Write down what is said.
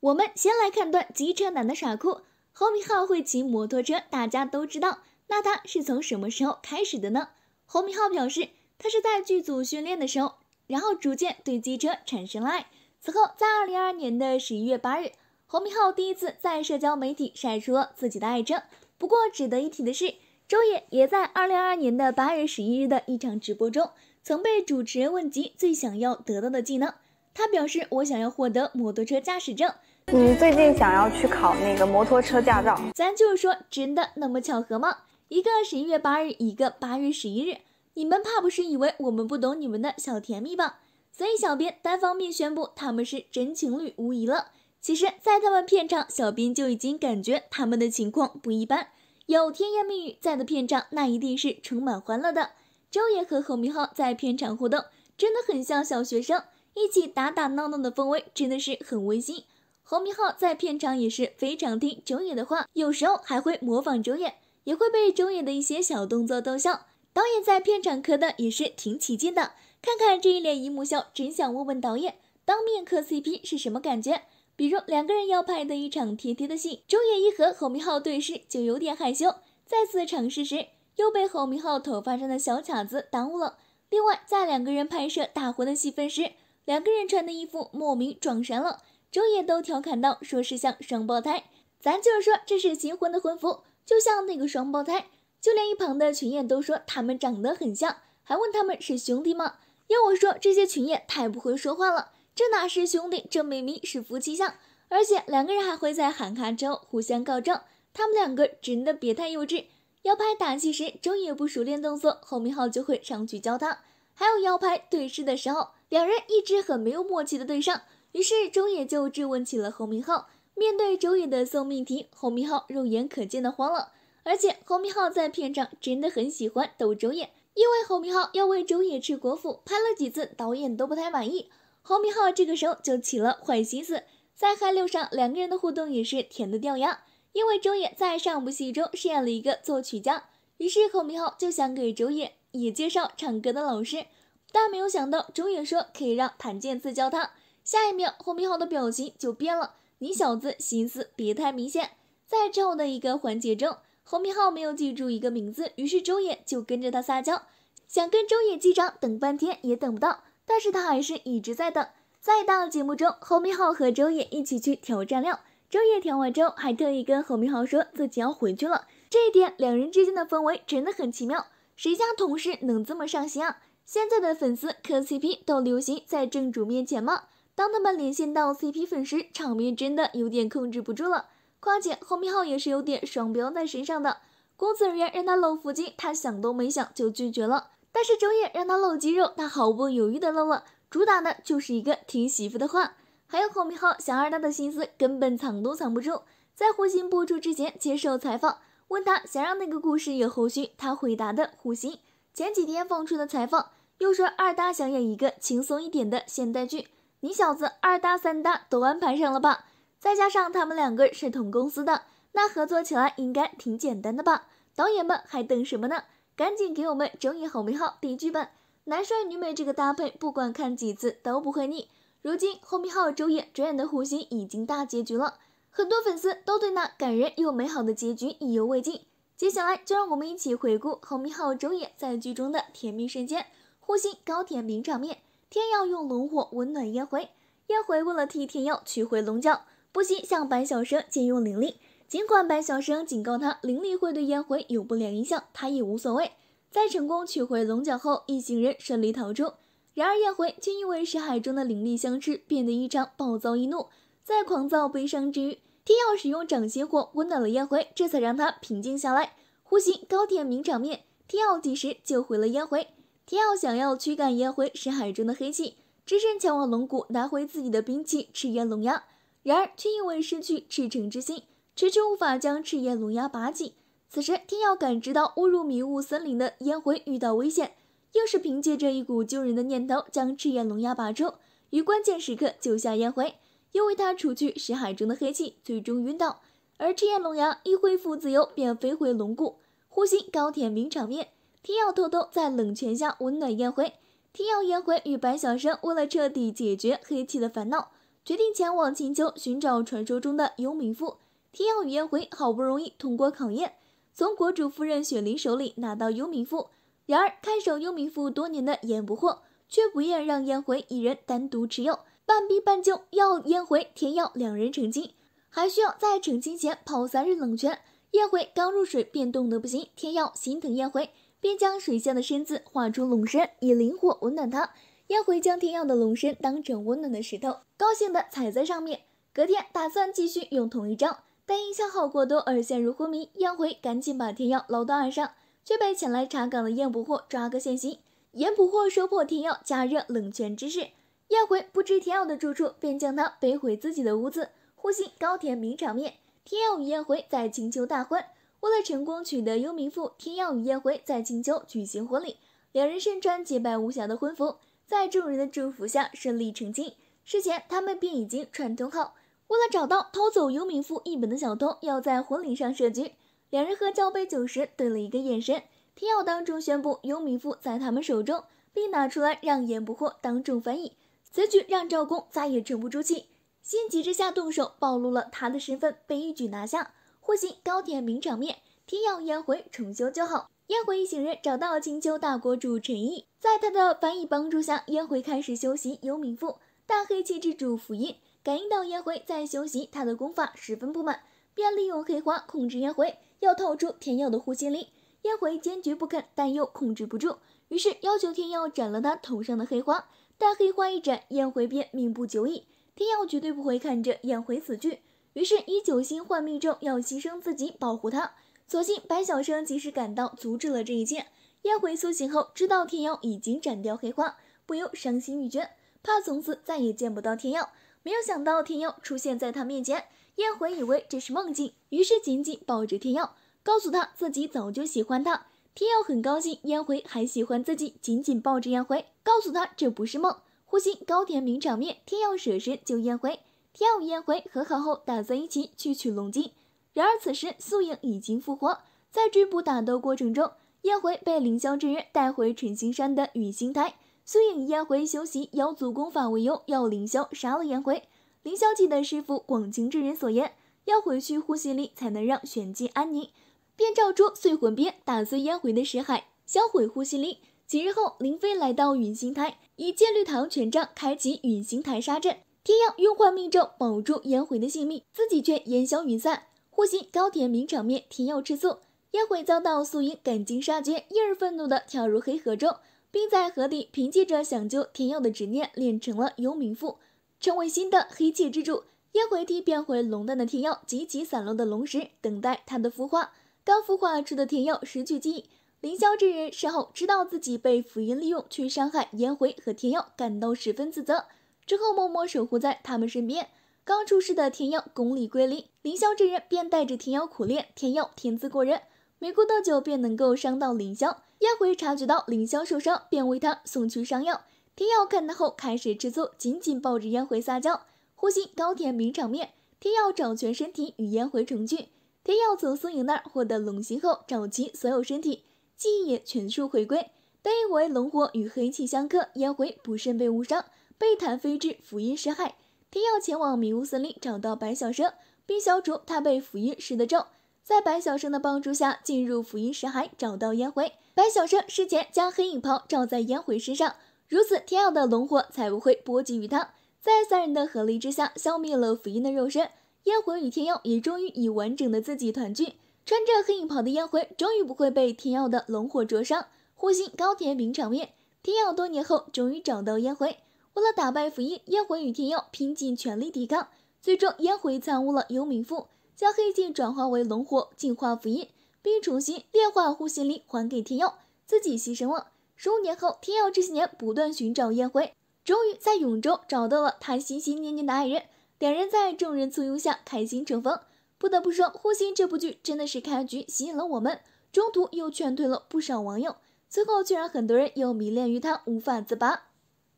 我们先来看段机车男的耍酷。侯明昊会骑摩托车，大家都知道。那他是从什么时候开始的呢？侯明昊表示，他是在剧组训练的时候，然后逐渐对机车产生了爱。此后，在二零二二年的十一月八日，侯明昊第一次在社交媒体晒出了自己的爱车。不过值得一提的是，周也也在二零二二年的八月十一日的一场直播中，曾被主持人问及最想要得到的技能，他表示我想要获得摩托车驾驶证。你最近想要去考那个摩托车驾照？咱就是说，真的那么巧合吗？一个十一月八日，一个八月十一日，你们怕不是以为我们不懂你们的小甜蜜吧？所以小编单方面宣布他们是真情侣无疑了。其实，在他们片场，小编就已经感觉他们的情况不一般。有甜言蜜语在的片场，那一定是充满欢乐的。周也和侯明昊在片场互动，真的很像小学生，一起打打闹闹的氛围真的是很温馨。侯明昊在片场也是非常听周也的话，有时候还会模仿周也，也会被周也的一些小动作逗笑。导演在片场磕的也是挺起劲的，看看这一脸姨母笑，真想问问导演，当面磕 CP 是什么感觉？比如两个人要拍的一场贴贴的戏，周也一和侯明昊对视就有点害羞，再次尝试时又被侯明昊头发上的小卡子耽误了。另外，在两个人拍摄大婚的戏份时，两个人穿的衣服莫名撞衫了。周也都调侃道：“说是像双胞胎。”咱就是说，这是新婚的婚服，就像那个双胞胎。就连一旁的群演都说他们长得很像，还问他们是兄弟吗？要我说，这些群演太不会说话了。这哪是兄弟，这明明是夫妻相。而且两个人还会在喊卡之后互相告状。他们两个真的别太幼稚。要拍打戏时，周也不熟练动作，侯明昊就会上去教他。还有要拍对视的时候，两人一直很没有默契的对上。于是周野就质问起了侯明昊。面对周野的送命题，侯明昊肉眼可见的慌了。而且侯明昊在片场真的很喜欢逗周野，因为侯明昊要为周野吃国服，拍了几次导演都不太满意。侯明昊这个时候就起了坏心思，在嗨六上两个人的互动也是甜的掉牙。因为周野在上部戏中饰演了一个作曲家，于是侯明昊就想给周野也介绍唱歌的老师，但没有想到周野说可以让谭健次教他。下一秒，侯明昊的表情就变了。你小子心思别太明显。在之后的一个环节中，侯明昊没有记住一个名字，于是周也就跟着他撒娇，想跟周也击掌，等半天也等不到，但是他还是一直在等。在大节目中，侯明昊和周也一起去挑战料，周也挑完之后还特意跟侯明昊说自己要回去了。这一点，两人之间的氛围真的很奇妙。谁家同事能这么上心啊？现在的粉丝磕 CP 都流行在正主面前吗？当他们连线到 CP 粉时，场面真的有点控制不住了。况且侯明昊也是有点双标在身上的，工作人员让他露腹肌，他想都没想就拒绝了；但是周也让他露肌肉，他毫不犹豫的露了。主打的就是一个听媳妇的话，还有侯明昊想二搭的心思根本藏都藏不住。在火星播出之前接受采访，问他想让那个故事有后续，他回答的胡星前几天放出的采访，又说二大想演一个轻松一点的现代剧。你小子二搭三搭都安排上了吧？再加上他们两个是同公司的，那合作起来应该挺简单的吧？导演们还等什么呢？赶紧给我们周也和侯明第一剧本！男帅女美这个搭配，不管看几次都不会腻。如今侯明昊、周也主演的《护心》已经大结局了，很多粉丝都对那感人又美好的结局意犹未尽。接下来就让我们一起回顾侯明昊、周也在剧中的甜蜜瞬间、护心高甜名场面。天曜用龙火温暖烟回，烟回为了替天曜取回龙角，不惜向白小生借用灵力。尽管白小生警告他灵力会对烟回有不良影响，他也无所谓。在成功取回龙角后，一行人顺利逃出。然而燕回却因为石海中的灵力相斥，变得异常暴躁易怒。在狂躁悲伤之余，天曜使用掌心火温暖了烟回，这才让他平静下来。呼吸高点名场面，天曜及时救回了烟回？天耀想要驱赶烟灰深海中的黑气，只身前往龙谷拿回自己的兵器赤焰龙牙，然而却因为失去赤诚之心，迟迟无法将赤焰龙牙拔起。此时天耀感知到误入迷雾森林的烟灰遇到危险，又是凭借着一股救人的念头将赤焰龙牙拔出，于关键时刻救下烟灰，又为他除去石海中的黑气，最终晕倒。而赤焰龙牙一恢复自由，便飞回龙谷，呼吸高铁名场面。天曜偷偷在冷泉下温暖燕回。天曜燕回与白小生为了彻底解决黑气的烦恼，决定前往秦丘寻找传说中的幽冥符。天曜与燕回好不容易通过考验，从国主夫人雪梨手里拿到幽冥符。然而看守幽冥符多年的颜不惑却不愿让燕回一人单独持有，半逼半救要燕回天曜两人成亲，还需要在成亲前泡三日冷泉。燕回刚入水便冻得不行，天曜心疼燕回。便将水下的身子化出龙身，以灵火温暖它。燕回将天曜的龙身当成温暖的石头，高兴地踩在上面。隔天打算继续用同一招，但因消耗过多而陷入昏迷。燕回赶紧把天曜捞到岸上，却被前来查岗的燕捕获抓个现行。燕捕获收破天曜加热冷泉之事，燕回不知天曜的住处，便将他背回自己的屋子，呼吸高甜名场面。天曜与燕回在青丘大婚。为了成功取得幽冥赋，天耀与燕辉在青丘举行婚礼，两人身穿洁白无瑕的婚服，在众人的祝福下顺利成亲。事前他们便已经串通好，为了找到偷走幽冥赋一本的小偷，要在婚礼上设局。两人喝交杯酒时对了一个眼神，天耀当众宣布幽冥赋在他们手中，并拿出来让燕不惑当众翻译。此举让赵公再也沉不住气，心急之下动手，暴露了他的身份，被一举拿下。不行，高铁名场面，天耀烟回重修就好。烟回一行人找到青丘大国主陈毅，在他的翻译帮助下，烟回开始修习幽冥赋“大黑气之主福音感应到烟回在修习他的功法，十分不满，便利用黑花控制烟回，要套出天耀的呼吸力。烟回坚决不肯，但又控制不住，于是要求天耀斩了他头上的黑花。但黑花一斩，烟回便命不久矣。天耀绝对不会看着烟回死去。于是以九星换命咒，要牺牲自己保护他。所幸白小生及时赶到，阻止了这一切。燕回苏醒后，知道天妖已经斩掉黑花，不由伤心欲绝，怕从此再也见不到天妖。没有想到天妖出现在他面前，燕回以为这是梦境，于是紧紧抱着天妖，告诉他自己早就喜欢他。天耀很高兴燕回还喜欢自己，紧紧抱着燕回，告诉他这不是梦。呼吸高甜名场面，天耀舍身救燕回。天舞燕回和好后，打算一起去取龙晶。然而此时素影已经复活，在追捕打斗过程中，燕回被凌霄之人带回纯心山的陨星台。素影以燕回修习妖族功法为由，要凌霄杀了燕回。凌霄记得师傅广清之人所言，要回去护心令才能让玄机安宁，便召出碎魂鞭，打碎燕回的石海，销毁呼吸力。几日后，林飞来到陨星台，以戒律堂权杖开启陨星台杀阵。天曜用幻命咒保住颜回的性命，自己却烟消云散。户型高田名场面，天曜吃素，颜回遭到素英赶尽杀绝，因而愤怒地跳入黑河中，并在河底凭借着想救天曜的执念，练成了幽冥赋。成为新的黑气之主。颜回替变回龙蛋的天曜，集齐散落的龙石，等待他的孵化。刚孵化出的天曜失去记忆，凌霄之人事后知道自己被福音利用去伤害颜回和天曜，感到十分自责。之后默默守护在他们身边。刚出世的天耀功力归零，凌霄真人便带着天耀苦练。天耀天资过人，没过多久便能够伤到凌霄。燕回察觉到凌霄受伤，便为他送去伤药。天耀看他后开始吃醋，紧紧抱着燕回撒娇，呼吸高甜名场面。天耀找全身体与燕回重聚，天耀从苏影那儿获得龙心后，找齐所有身体，记忆也全数回归。但因为龙火与黑气相克，燕回不慎被误伤。被弹飞至福音石海，天曜前往迷雾森林找到白小生，并消除他被福音施的咒。在白小生的帮助下，进入福音石海找到烟灰。白小生事前将黑影袍罩在烟灰身上，如此天曜的龙火才不会波及于他。在三人的合力之下，消灭了福音的肉身。烟魂与天曜也终于以完整的自己团聚。穿着黑影袍的烟灰，终于不会被天曜的龙火灼伤。呼吸高甜名场面，天曜多年后终于找到烟灰。为了打败福音，烟回与天佑拼尽全力抵抗，最终烟回参悟了幽冥赋，将黑镜转化为龙火，净化福音，并重新炼化呼心灵还给天佑，自己牺牲了。十五年后，天佑这些年不断寻找烟回，终于在永州找到了他心心念念的爱人，两人在众人簇拥下开心成风。不得不说，呼吸这部剧真的是开局吸引了我们，中途又劝退了不少网友，最后却让很多人又迷恋于他，无法自拔。